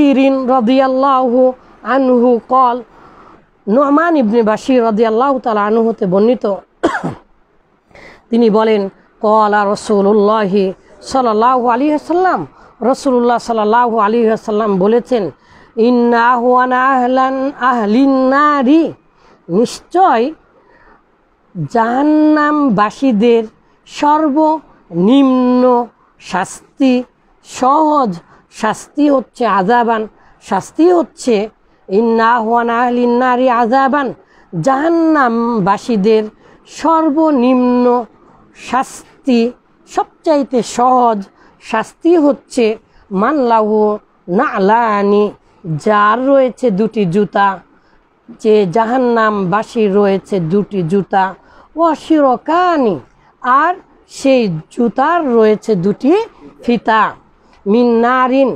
بشير رضي الله عنه নোমান ইবনে বাশির রদি আল্লাহ তালা আনু হতে বর্ণিত তিনি বলেন কলা রসুল্লাহি সাল্লাহ আলী আসাল্লাম রসুল্লাহ সাল্লাহ আলী আসাল্লাম বলেছেন ইন্নাহানি নিশ্চয় জাহান্নামবাসীদের সর্বনিম্ন শাস্তি সহজ শাস্তি হচ্ছে আজাবান শাস্তি হচ্ছে ইন্না হওয়ানা ইন্নারি আজাবান জাহান্নামবাসীদের সর্বনিম্ন শাস্তি সবচাইতে সহজ শাস্তি হচ্ছে মানলাহ নালানি যার রয়েছে দুটি জুতা যে জাহান্নামবাসী রয়েছে দুটি জুতা অশিরকানি আর সেই জুতার রয়েছে দুটি ফিতা মিন নারিন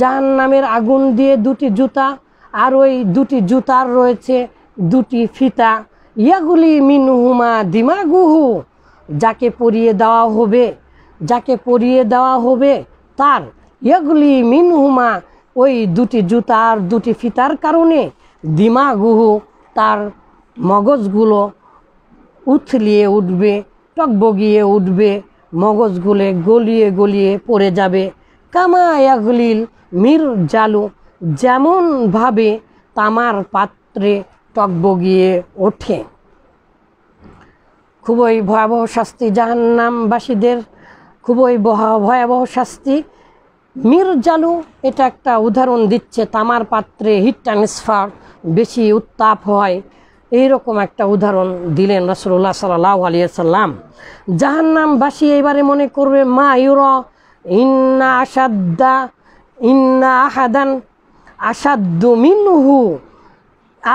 যার নামের আগুন দিয়ে দুটি জুতা আর ওই দুটি জুতার রয়েছে দুটি ফিতা ইয়াগুলি মিনহুমা দিমা দিমাগুহু যাকে পরিয়ে দেওয়া হবে যাকে পরিয়ে দেওয়া হবে তার ইয়াগুলি মিনহুমা ওই দুটি জুতার দুটি ফিতার কারণে দিমাগুহু তার মগজগুলো উথলিয়ে উঠবে টকবগিয়ে উঠবে মগজগুলো গলিয়ে গলিয়ে পড়ে যাবে কামায়াগলিল মির জালু যেমনভাবে তামার পাত্রে টকবগিয়ে ওঠে খুবই ভয়াবহ শাস্তি জাহান্নামবাসীদের খুবই ভয়াবহ শাস্তি মির জালু এটা একটা উদাহরণ দিচ্ছে তামার পাত্রে হিট ট্রান্সফার বেশি উত্তাপ হয় এইরকম একটা উদাহরণ দিলেন রসুল্লাহ সাল্লাহ আলিয়া সাল্লাম জাহান্নামবাসী এবারে মনে করবে মা ইউরা ইন্না আসাদ্দা ইন্না আহাদান আসাদ্দু মিনহু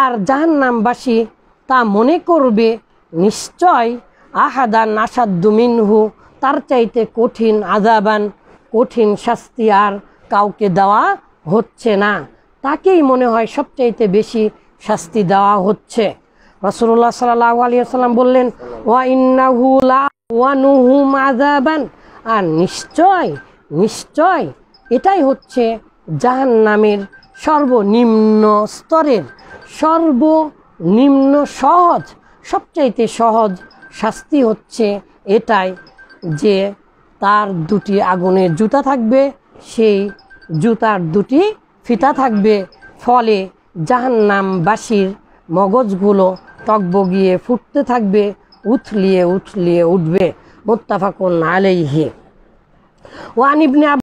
আর জাহান্নামবাসী তা মনে করবে নিশ্চয় আহাদান আসাদ্দু মিনহু তার চাইতে কঠিন আজাবান কঠিন শাস্তি আর কাউকে দেওয়া হচ্ছে না তাকেই মনে হয় সবচাইতে বেশি শাস্তি দেওয়া হচ্ছে রসুল্লাহ সাল্লাহ আলিয়া সাল্লাম বললেন ওয়া ইন্নাহু লা ওয়ানুহুম আজাবান আর নিশ্চয় নিশ্চয় এটাই হচ্ছে জাহান নামের সর্বনিম্ন স্তরের সর্বনিম্ন সহজ সবচাইতে সহজ শাস্তি হচ্ছে এটাই যে তার দুটি আগুনের জুতা থাকবে সেই জুতার দুটি ফিতা থাকবে ফলে জাহান্নামবাসীর মগজগুলো টকবগিয়ে ফুটতে থাকবে উথলিয়ে উথলিয়ে উঠবে متفق عليه وعن ابن عباس